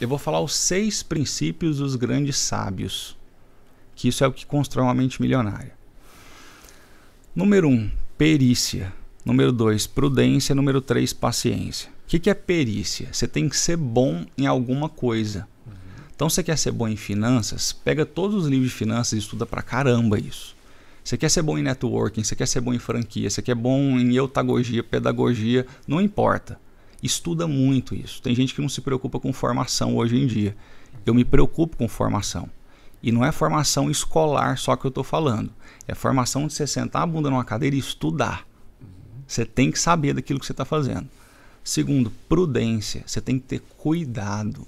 eu vou falar os seis princípios dos grandes sábios, que isso é o que constrói uma mente milionária. Número um, perícia. Número dois, prudência. Número três, paciência. O que, que é perícia? Você tem que ser bom em alguma coisa. Então, você quer ser bom em finanças? Pega todos os livros de finanças e estuda pra caramba isso. Você quer ser bom em networking, você quer ser bom em franquia, você quer ser bom em eutagogia, pedagogia, não importa estuda muito isso. Tem gente que não se preocupa com formação hoje em dia. Eu me preocupo com formação. E não é formação escolar só que eu estou falando. É formação de você sentar a bunda numa cadeira e estudar. Você tem que saber daquilo que você está fazendo. Segundo, prudência. Você tem que ter cuidado.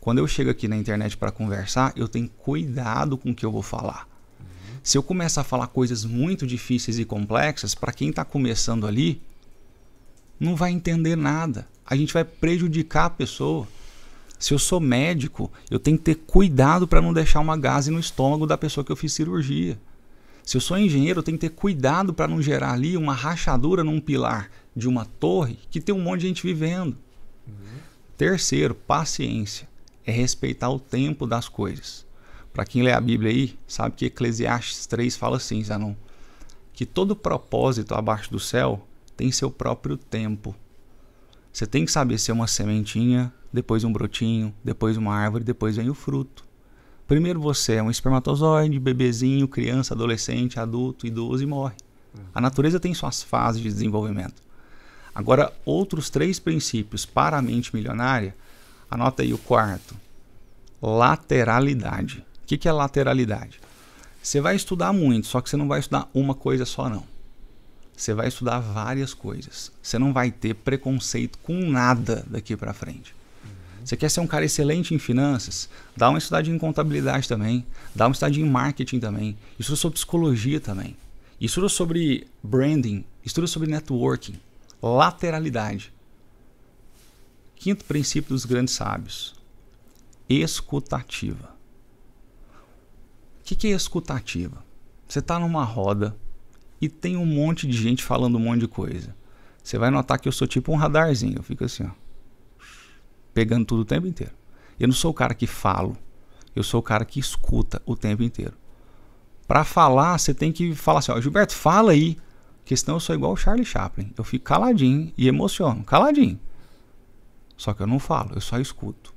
Quando eu chego aqui na internet para conversar, eu tenho cuidado com o que eu vou falar. Se eu começar a falar coisas muito difíceis e complexas, para quem está começando ali, não vai entender nada. A gente vai prejudicar a pessoa. Se eu sou médico, eu tenho que ter cuidado para não deixar uma gase no estômago da pessoa que eu fiz cirurgia. Se eu sou engenheiro, eu tenho que ter cuidado para não gerar ali uma rachadura num pilar de uma torre que tem um monte de gente vivendo. Uhum. Terceiro, paciência. É respeitar o tempo das coisas. Para quem lê a Bíblia aí, sabe que Eclesiastes 3 fala assim, Zanon, que todo propósito abaixo do céu tem seu próprio tempo. Você tem que saber se é uma sementinha, depois um brotinho, depois uma árvore, depois vem o fruto. Primeiro você é um espermatozoide, bebezinho, criança, adolescente, adulto, idoso e morre. A natureza tem suas fases de desenvolvimento. Agora, outros três princípios para a mente milionária, anota aí o quarto: lateralidade. O que é lateralidade? Você vai estudar muito, só que você não vai estudar uma coisa só, não. Você vai estudar várias coisas. Você não vai ter preconceito com nada daqui para frente. Você quer ser um cara excelente em finanças? Dá uma estudada em contabilidade também. Dá uma estudada em marketing também. Estuda sobre psicologia também. Estuda sobre branding. Estuda sobre networking. Lateralidade. Quinto princípio dos grandes sábios: escutativa. O que é escutativa? Você está numa roda e tem um monte de gente falando um monte de coisa. Você vai notar que eu sou tipo um radarzinho, eu fico assim, ó, pegando tudo o tempo inteiro. Eu não sou o cara que falo, eu sou o cara que escuta o tempo inteiro. Para falar, você tem que falar assim, ó, Gilberto, fala aí, porque senão eu sou igual o Charlie Chaplin. Eu fico caladinho e emociono, caladinho. Só que eu não falo, eu só escuto.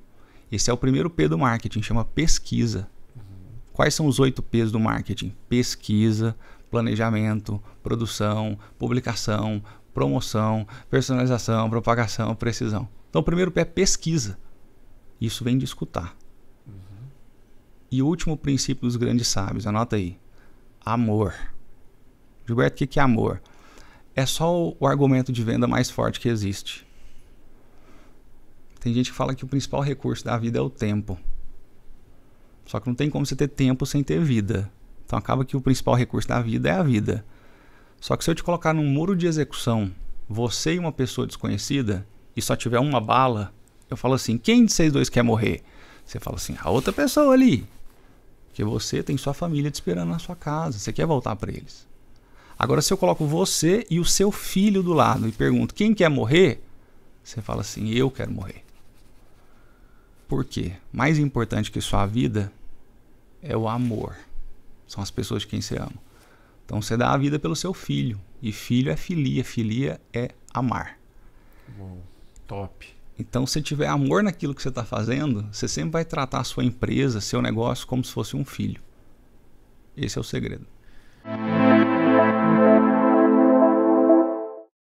Esse é o primeiro P do marketing, chama pesquisa. Quais são os oito P's do marketing? Pesquisa, planejamento, produção, publicação, promoção, personalização, propagação, precisão. Então, o primeiro pé é pesquisa. Isso vem de escutar. Uhum. E o último princípio dos grandes sábios, anota aí: amor. Gilberto, o que é amor? É só o argumento de venda mais forte que existe. Tem gente que fala que o principal recurso da vida é o tempo. Só que não tem como você ter tempo sem ter vida. Então acaba que o principal recurso da vida é a vida. Só que se eu te colocar num muro de execução, você e uma pessoa desconhecida, e só tiver uma bala, eu falo assim: quem de vocês dois quer morrer? Você fala assim: a outra pessoa ali. Porque você tem sua família te esperando na sua casa, você quer voltar para eles. Agora, se eu coloco você e o seu filho do lado e pergunto: quem quer morrer? Você fala assim: eu quero morrer. Por quê? Mais importante que sua vida é o amor são as pessoas que você ama. Então você dá a vida pelo seu filho. E filho é filia, filia é amar. Bom, top. Então, se tiver amor naquilo que você está fazendo, você sempre vai tratar a sua empresa, seu negócio, como se fosse um filho. Esse é o segredo.